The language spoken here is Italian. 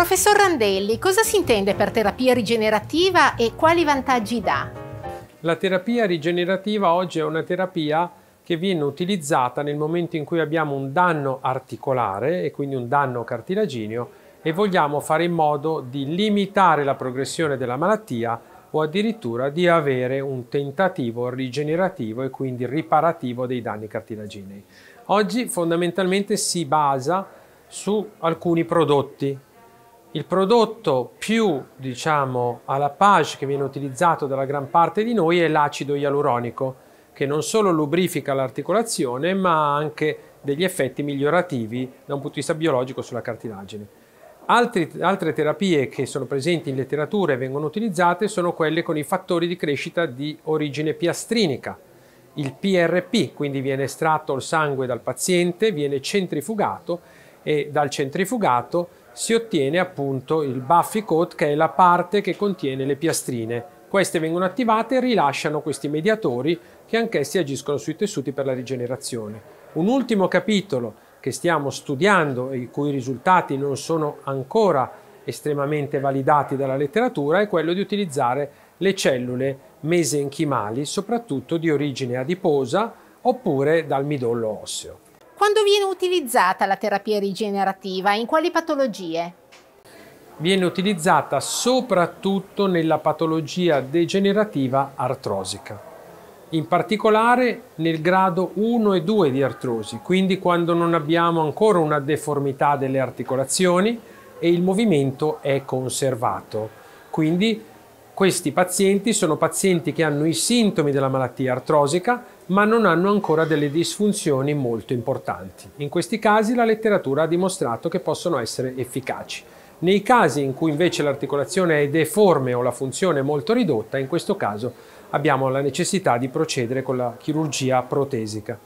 Professor Randelli, cosa si intende per terapia rigenerativa e quali vantaggi dà? La terapia rigenerativa oggi è una terapia che viene utilizzata nel momento in cui abbiamo un danno articolare e quindi un danno cartilagineo e vogliamo fare in modo di limitare la progressione della malattia o addirittura di avere un tentativo rigenerativo e quindi riparativo dei danni cartilaginei. Oggi fondamentalmente si basa su alcuni prodotti il prodotto più, diciamo, alla page che viene utilizzato dalla gran parte di noi è l'acido ialuronico, che non solo lubrifica l'articolazione, ma ha anche degli effetti migliorativi da un punto di vista biologico sulla cartilagine. Altri, altre terapie che sono presenti in letteratura e vengono utilizzate sono quelle con i fattori di crescita di origine piastrinica. Il PRP, quindi viene estratto il sangue dal paziente, viene centrifugato e dal centrifugato si ottiene appunto il buffy coat che è la parte che contiene le piastrine. Queste vengono attivate e rilasciano questi mediatori che anch'essi agiscono sui tessuti per la rigenerazione. Un ultimo capitolo che stiamo studiando e i cui risultati non sono ancora estremamente validati dalla letteratura è quello di utilizzare le cellule mesenchimali, soprattutto di origine adiposa oppure dal midollo osseo. Quando viene utilizzata la terapia rigenerativa? In quali patologie? Viene utilizzata soprattutto nella patologia degenerativa artrosica, in particolare nel grado 1 e 2 di artrosi, quindi quando non abbiamo ancora una deformità delle articolazioni e il movimento è conservato. Quindi questi pazienti sono pazienti che hanno i sintomi della malattia artrosica ma non hanno ancora delle disfunzioni molto importanti. In questi casi la letteratura ha dimostrato che possono essere efficaci. Nei casi in cui invece l'articolazione è deforme o la funzione è molto ridotta, in questo caso abbiamo la necessità di procedere con la chirurgia protesica.